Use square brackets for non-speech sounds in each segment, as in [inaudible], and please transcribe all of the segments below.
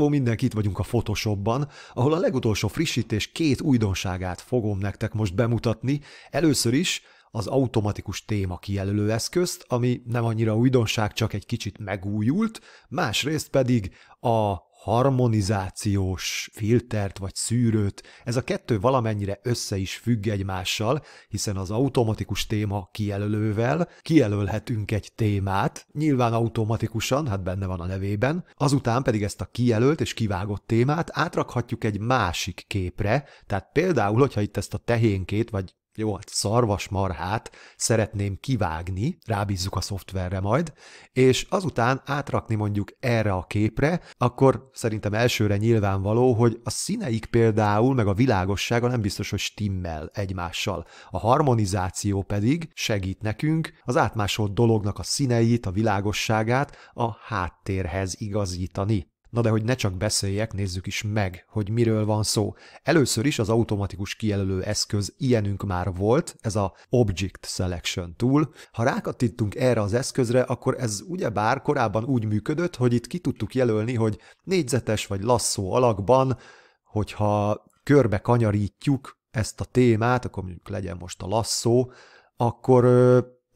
Hello, mindenki, itt vagyunk a Photoshopban, ahol a legutolsó frissítés két újdonságát fogom nektek most bemutatni. Először is az automatikus téma kijelölő eszközt, ami nem annyira újdonság, csak egy kicsit megújult, másrészt pedig a harmonizációs filtert vagy szűrőt, ez a kettő valamennyire össze is függ egymással, hiszen az automatikus téma kijelölővel kijelölhetünk egy témát, nyilván automatikusan, hát benne van a nevében, azután pedig ezt a kijelölt és kivágott témát átrakhatjuk egy másik képre, tehát például, hogyha itt ezt a tehénkét vagy jó, hát szarvasmarhát szeretném kivágni, rábízzuk a szoftverre majd, és azután átrakni mondjuk erre a képre, akkor szerintem elsőre nyilvánvaló, hogy a színeik például, meg a világossága nem biztos, hogy stimmel egymással. A harmonizáció pedig segít nekünk az átmásolt dolognak a színeit, a világosságát a háttérhez igazítani. Na de hogy ne csak beszéljek, nézzük is meg, hogy miről van szó. Először is az automatikus kijelölő eszköz ilyenünk már volt, ez a Object Selection Tool. Ha rákattintunk erre az eszközre, akkor ez ugyebár korábban úgy működött, hogy itt ki tudtuk jelölni, hogy négyzetes vagy lasszó alakban, hogyha körbe kanyarítjuk ezt a témát, akkor mondjuk legyen most a lasszó, akkor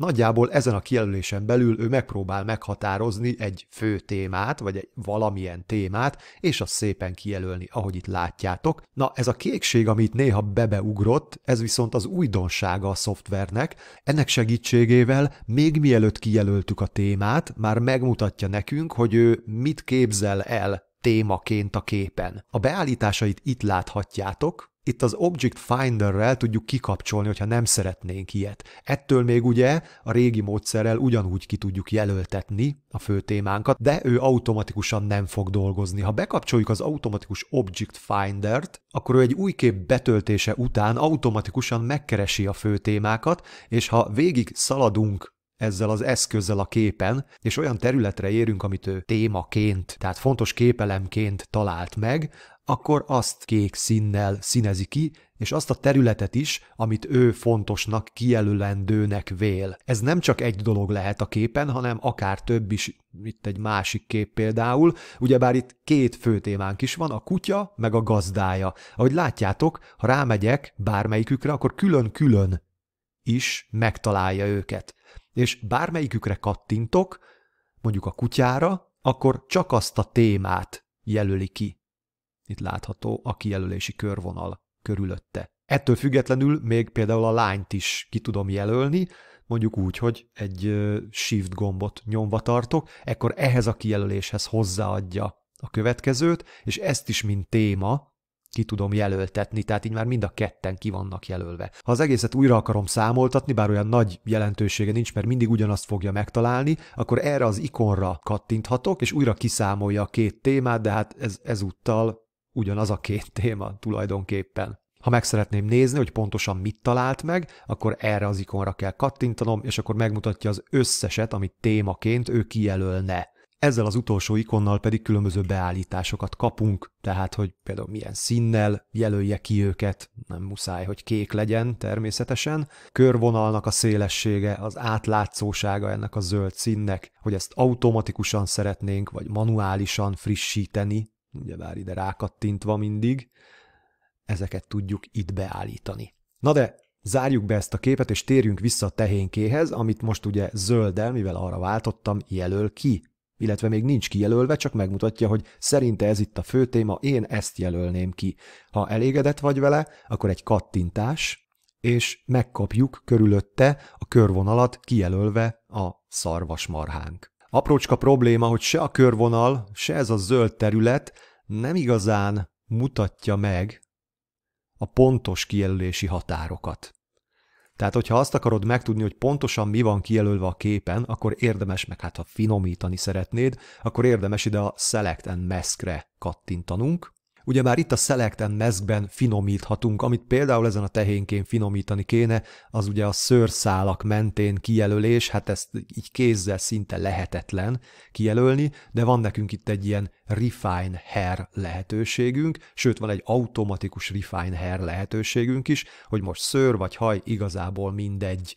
Nagyjából ezen a kijelölésen belül ő megpróbál meghatározni egy fő témát, vagy egy valamilyen témát, és azt szépen kijelölni, ahogy itt látjátok. Na, ez a kékség, amit néha bebeugrott, ez viszont az újdonsága a szoftvernek. Ennek segítségével még mielőtt kijelöltük a témát, már megmutatja nekünk, hogy ő mit képzel el témaként a képen. A beállításait itt láthatjátok, itt az Object Finderrel tudjuk kikapcsolni, hogyha nem szeretnénk ilyet. Ettől még ugye a régi módszerrel ugyanúgy ki tudjuk jelöltetni a fő témánkat, de ő automatikusan nem fog dolgozni. Ha bekapcsoljuk az automatikus Object Finder-t, akkor ő egy új kép betöltése után automatikusan megkeresi a fő témákat, és ha végig szaladunk ezzel az eszközzel a képen, és olyan területre érünk, amit ő témaként, tehát fontos képelemként talált meg, akkor azt kék színnel színezi ki, és azt a területet is, amit ő fontosnak, kijelölendőnek vél. Ez nem csak egy dolog lehet a képen, hanem akár több is, itt egy másik kép például, ugyebár itt két fő témánk is van, a kutya meg a gazdája. Ahogy látjátok, ha rámegyek bármelyikükre, akkor külön-külön is megtalálja őket. És bármelyikükre kattintok, mondjuk a kutyára, akkor csak azt a témát jelöli ki. Itt látható a kijelölési körvonal körülötte. Ettől függetlenül még például a lányt is ki tudom jelölni, mondjuk úgy, hogy egy shift gombot nyomva tartok, ekkor ehhez a kijelöléshez hozzáadja a következőt, és ezt is, mint téma, ki tudom jelöltetni, tehát így már mind a ketten ki vannak jelölve. Ha az egészet újra akarom számoltatni, bár olyan nagy jelentősége nincs, mert mindig ugyanazt fogja megtalálni, akkor erre az ikonra kattinthatok, és újra kiszámolja a két témát, de hát ez ezúttal ugyanaz a két téma tulajdonképpen. Ha meg szeretném nézni, hogy pontosan mit talált meg, akkor erre az ikonra kell kattintanom, és akkor megmutatja az összeset, amit témaként ő kijelölne. Ezzel az utolsó ikonnal pedig különböző beállításokat kapunk, tehát hogy például milyen színnel jelölje ki őket, nem muszáj, hogy kék legyen természetesen, körvonalnak a szélessége, az átlátszósága ennek a zöld színnek, hogy ezt automatikusan szeretnénk, vagy manuálisan frissíteni, bár ide rákattintva mindig, ezeket tudjuk itt beállítani. Na de zárjuk be ezt a képet, és térjünk vissza a tehénkéhez, amit most ugye zölddel, mivel arra váltottam, jelöl ki illetve még nincs kijelölve, csak megmutatja, hogy szerinte ez itt a fő téma, én ezt jelölném ki. Ha elégedett vagy vele, akkor egy kattintás, és megkapjuk körülötte a körvonalat kijelölve a szarvasmarhánk. Aprócska probléma, hogy se a körvonal, se ez a zöld terület nem igazán mutatja meg a pontos kijelölési határokat. Tehát, hogyha azt akarod megtudni, hogy pontosan mi van kijelölve a képen, akkor érdemes, meg hát ha finomítani szeretnéd, akkor érdemes ide a Select and Mask-re kattintanunk, Ugye, már itt a Select and Mask-ben finomíthatunk, amit például ezen a tehénkén finomítani kéne, az ugye a szőrszálak mentén kijelölés, hát ezt így kézzel szinte lehetetlen kijelölni, de van nekünk itt egy ilyen Refine Hair lehetőségünk, sőt van egy automatikus Refine Hair lehetőségünk is, hogy most szőr vagy haj, igazából mindegy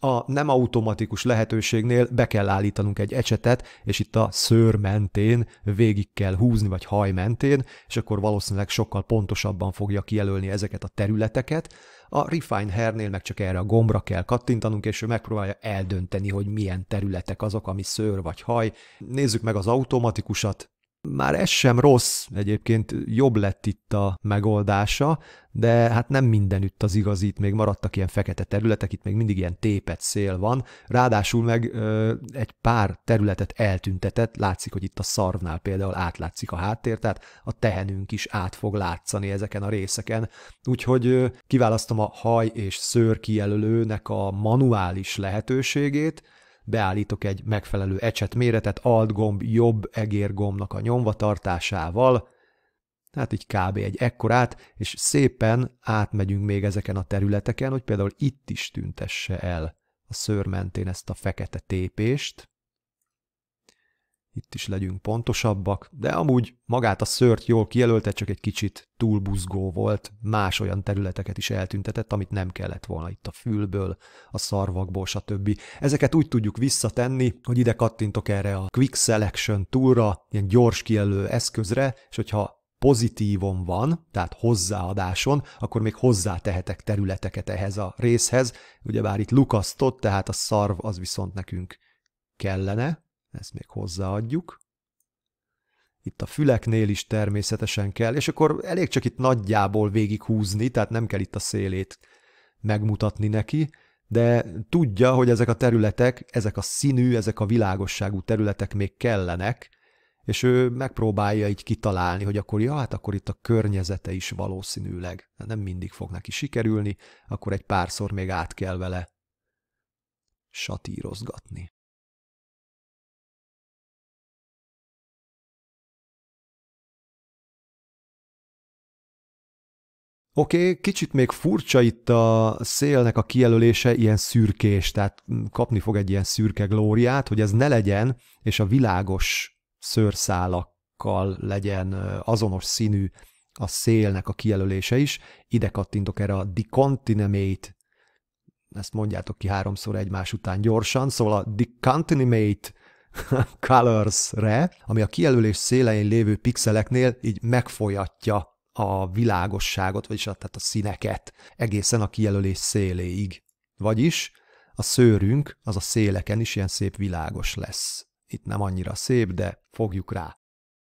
a nem automatikus lehetőségnél be kell állítanunk egy ecsetet, és itt a szőr mentén végig kell húzni, vagy haj mentén, és akkor valószínűleg sokkal pontosabban fogja kijelölni ezeket a területeket. A Refine hernél meg csak erre a gombra kell kattintanunk, és ő megpróbálja eldönteni, hogy milyen területek azok, ami szőr vagy haj. Nézzük meg az automatikusat, már ez sem rossz, egyébként jobb lett itt a megoldása, de hát nem mindenütt az igaz, itt még maradtak ilyen fekete területek, itt még mindig ilyen tépet szél van, ráadásul meg ö, egy pár területet eltüntetett, látszik, hogy itt a szarvnál például átlátszik a háttér, tehát a tehenünk is át fog látszani ezeken a részeken, úgyhogy ö, kiválasztom a haj és szőr kijelölőnek a manuális lehetőségét, beállítok egy megfelelő ecset méretet alt gomb jobb egérgombnak a nyomvatartásával, hát így kb. egy ekkorát, és szépen átmegyünk még ezeken a területeken, hogy például itt is tüntesse el a szőr mentén ezt a fekete tépést, itt is legyünk pontosabbak, de amúgy magát a szört jól kijelölte, csak egy kicsit túl buzgó volt, más olyan területeket is eltüntetett, amit nem kellett volna itt a fülből, a szarvakból, stb. Ezeket úgy tudjuk visszatenni, hogy ide kattintok erre a Quick Selection túlra, ilyen gyors kijelölő eszközre, és hogyha pozitívon van, tehát hozzáadáson, akkor még hozzátehetek területeket ehhez a részhez. Ugyebár itt lukasztott, tehát a szarv az viszont nekünk kellene, ezt még hozzáadjuk. Itt a füleknél is természetesen kell, és akkor elég csak itt nagyjából végighúzni, tehát nem kell itt a szélét megmutatni neki, de tudja, hogy ezek a területek, ezek a színű, ezek a világosságú területek még kellenek, és ő megpróbálja így kitalálni, hogy akkor, ja, hát akkor itt a környezete is valószínűleg hát nem mindig fog neki sikerülni, akkor egy párszor még át kell vele satírozgatni. Oké, okay, kicsit még furcsa itt a szélnek a kijelölése ilyen szürkés, tehát kapni fog egy ilyen szürke glóriát, hogy ez ne legyen, és a világos szőrszálakkal legyen azonos színű a szélnek a kijelölése is. Ide kattintok erre a decontinimate, ezt mondjátok ki háromszor egymás után gyorsan, szóval a decontinimate [laughs] colors-re, ami a kijelölés szélein lévő pixeleknél így megfolyatja a világosságot, vagyis a, tehát a színeket egészen a kijelölés széléig. Vagyis a szőrünk az a széleken is ilyen szép világos lesz. Itt nem annyira szép, de fogjuk rá.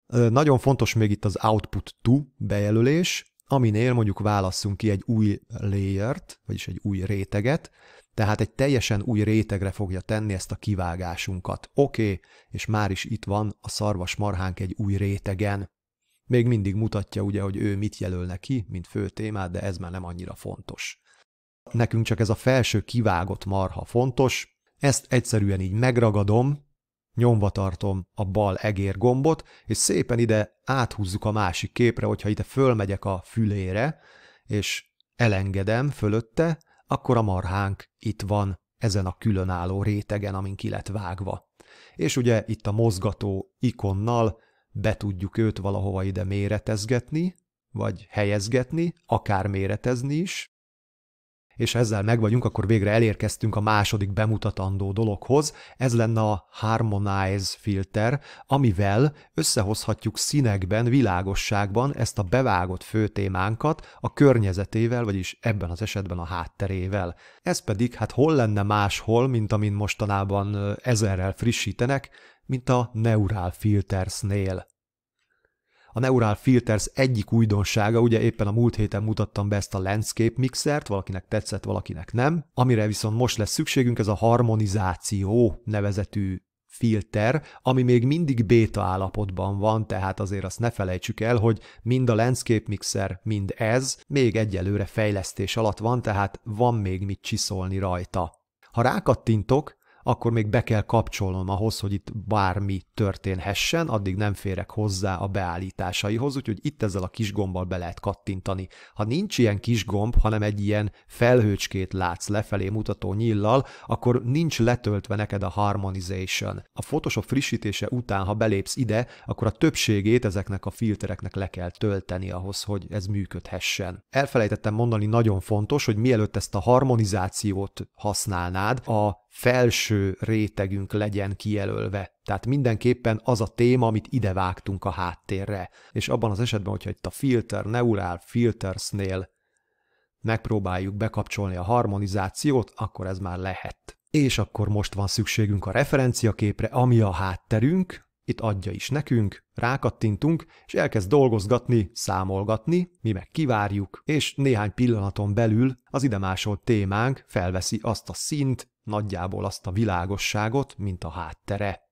Nagyon fontos még itt az output to bejelölés, aminél mondjuk válasszunk ki egy új layert, vagyis egy új réteget, tehát egy teljesen új rétegre fogja tenni ezt a kivágásunkat. Oké, okay, és már is itt van a szarvas marhánk egy új rétegen még mindig mutatja ugye, hogy ő mit jelöl neki, mint fő témát, de ez már nem annyira fontos. Nekünk csak ez a felső kivágott marha fontos, ezt egyszerűen így megragadom, nyomva tartom a bal egér gombot, és szépen ide áthúzzuk a másik képre, hogyha ide fölmegyek a fülére, és elengedem fölötte, akkor a marhánk itt van ezen a különálló rétegen, amin ki lett vágva. És ugye itt a mozgató ikonnal be tudjuk őt valahova ide méretezgetni, vagy helyezgetni, akár méretezni is, és ezzel megvagyunk, akkor végre elérkeztünk a második bemutatandó dologhoz, ez lenne a Harmonize filter, amivel összehozhatjuk színekben, világosságban ezt a bevágott főtémánkat a környezetével, vagyis ebben az esetben a hátterével. Ez pedig hát hol lenne máshol, mint amin mostanában ezerrel frissítenek, mint a Neural Filtersnél. A Neural Filters egyik újdonsága, ugye éppen a múlt héten mutattam be ezt a Landscape Mixert, valakinek tetszett, valakinek nem, amire viszont most lesz szükségünk, ez a harmonizáció nevezetű filter, ami még mindig béta állapotban van, tehát azért azt ne felejtsük el, hogy mind a Landscape Mixer, mind ez még egyelőre fejlesztés alatt van, tehát van még mit csiszolni rajta. Ha rákattintok, akkor még be kell kapcsolnom ahhoz, hogy itt bármi történhessen, addig nem férek hozzá a beállításaihoz, úgyhogy itt ezzel a kis gombbal be lehet kattintani. Ha nincs ilyen kis gomb, hanem egy ilyen felhőcskét látsz lefelé mutató nyillal, akkor nincs letöltve neked a harmonization. A Photoshop frissítése után, ha belépsz ide, akkor a többségét ezeknek a filtereknek le kell tölteni ahhoz, hogy ez működhessen. Elfelejtettem mondani, nagyon fontos, hogy mielőtt ezt a harmonizációt használnád, a felső rétegünk legyen kijelölve. Tehát mindenképpen az a téma, amit ide vágtunk a háttérre. És abban az esetben, hogyha itt a filter, neural filtersnél megpróbáljuk bekapcsolni a harmonizációt, akkor ez már lehet. És akkor most van szükségünk a referenciaképre, ami a hátterünk, itt adja is nekünk, rákattintunk, és elkezd dolgozgatni, számolgatni, mi meg kivárjuk, és néhány pillanaton belül az idemásolt témánk felveszi azt a szint, nagyjából azt a világosságot, mint a háttere.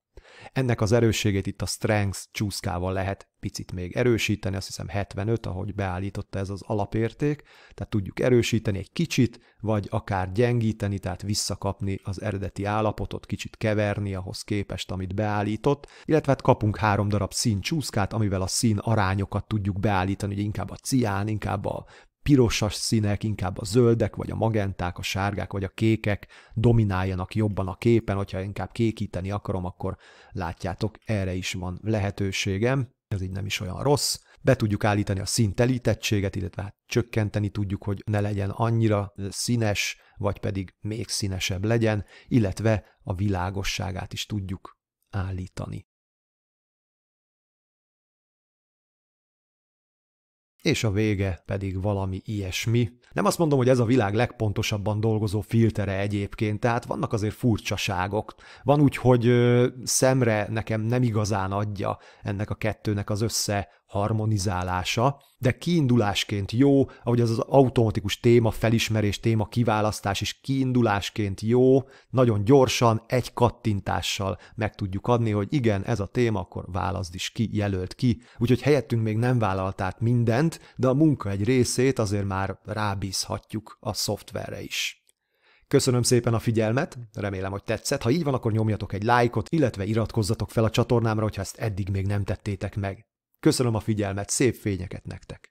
Ennek az erősségét itt a Strength csúszkával lehet picit még erősíteni, azt hiszem 75, ahogy beállította ez az alapérték, tehát tudjuk erősíteni egy kicsit, vagy akár gyengíteni, tehát visszakapni az eredeti állapotot, kicsit keverni ahhoz képest, amit beállított, illetve hát kapunk három darab szín csúszkát, amivel a szín arányokat tudjuk beállítani, hogy inkább a cián, inkább a pirosas színek, inkább a zöldek, vagy a magenták, a sárgák, vagy a kékek domináljanak jobban a képen, hogyha inkább kékíteni akarom, akkor látjátok, erre is van lehetőségem, ez így nem is olyan rossz. Be tudjuk állítani a színtelítettséget, illetve hát csökkenteni tudjuk, hogy ne legyen annyira színes, vagy pedig még színesebb legyen, illetve a világosságát is tudjuk állítani. és a vége pedig valami ilyesmi. Nem azt mondom, hogy ez a világ legpontosabban dolgozó filtere egyébként, tehát vannak azért furcsaságok. Van úgy, hogy ö, szemre nekem nem igazán adja ennek a kettőnek az össze harmonizálása, de kiindulásként jó, ahogy az az automatikus téma felismerés, téma kiválasztás is kiindulásként jó, nagyon gyorsan, egy kattintással meg tudjuk adni, hogy igen, ez a téma, akkor válaszd is ki, jelölt ki. Úgyhogy helyettünk még nem vállalt át mindent, de a munka egy részét azért már rábízhatjuk a szoftverre is. Köszönöm szépen a figyelmet, remélem, hogy tetszett. Ha így van, akkor nyomjatok egy lájkot, illetve iratkozzatok fel a csatornámra, hogyha ezt eddig még nem tettétek meg. Köszönöm a figyelmet, szép fényeket nektek!